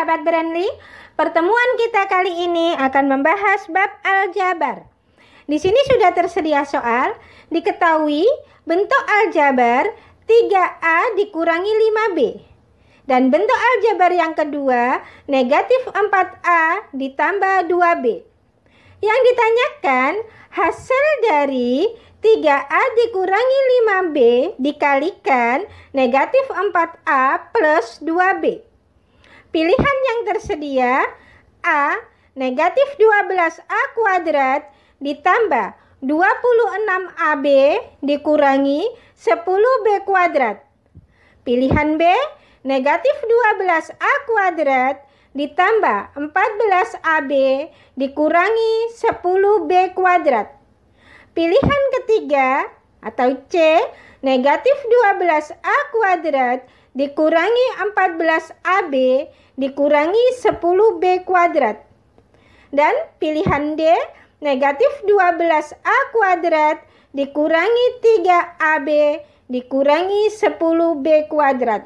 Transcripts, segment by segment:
sahabat Brandly, pertemuan kita kali ini akan membahas bab aljabar. Di sini sudah tersedia soal, diketahui bentuk aljabar 3A dikurangi 5B. Dan bentuk aljabar yang kedua, negatif 4A ditambah 2B. Yang ditanyakan, hasil dari 3A dikurangi 5B dikalikan negatif 4A plus 2B. Pilihan yang tersedia A. Negatif 12A kuadrat ditambah 26AB dikurangi 10B kuadrat. Pilihan B, negatif 12A kuadrat ditambah 14AB dikurangi 10B kuadrat. Pilihan ketiga, atau C, negatif 12A kuadrat dikurangi 14AB dikurangi 10B kuadrat. Dan pilihan D, negatif 12A kuadrat dikurangi 3AB dikurangi 10B kuadrat.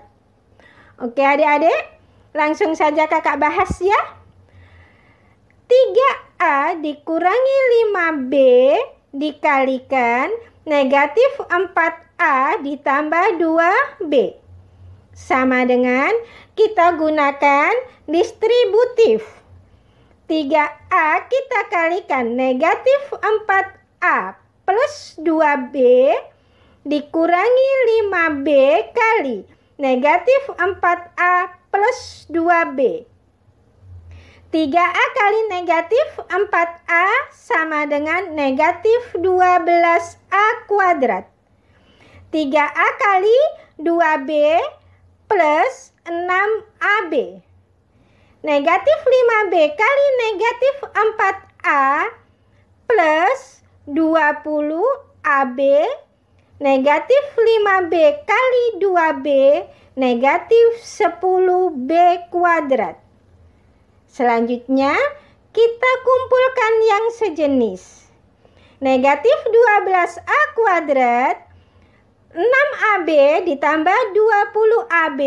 Oke adik-adik, langsung saja kakak bahas ya. 3A dikurangi 5B dikalikan negatif 4A ditambah 2B. Sama dengan kita gunakan distributif. 3A kita kalikan negatif 4A plus 2B dikurangi 5B kali negatif 4A plus 2B. 3A kali negatif 4A sama dengan negatif 12A kuadrat. 3A kali 2B plus 6AB. Negatif 5B kali negatif 4A plus 20AB. Negatif 5B kali 2B negatif 10B kuadrat. Selanjutnya, kita kumpulkan yang sejenis. Negatif 12A kuadrat 6AB ditambah 20AB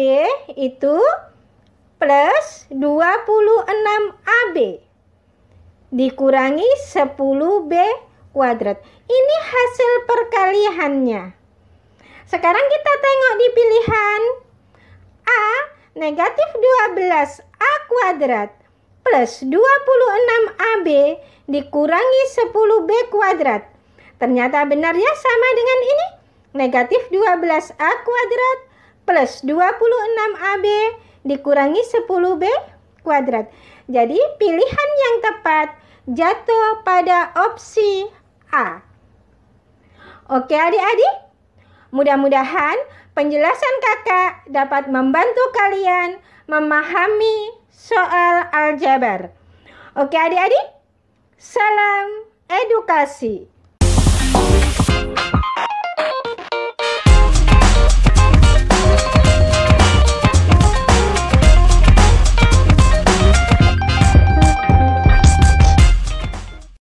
itu plus 26AB dikurangi 10B kuadrat. Ini hasil perkaliannya. Sekarang kita tengok di pilihan A negatif 12A kuadrat plus 26AB dikurangi 10B kuadrat. Ternyata benar ya sama dengan ini. Negatif 12A kuadrat plus 26AB dikurangi 10B kuadrat. Jadi pilihan yang tepat jatuh pada opsi A. Oke adik-adik, mudah-mudahan penjelasan kakak dapat membantu kalian memahami soal aljabar. Oke adik-adik, salam edukasi.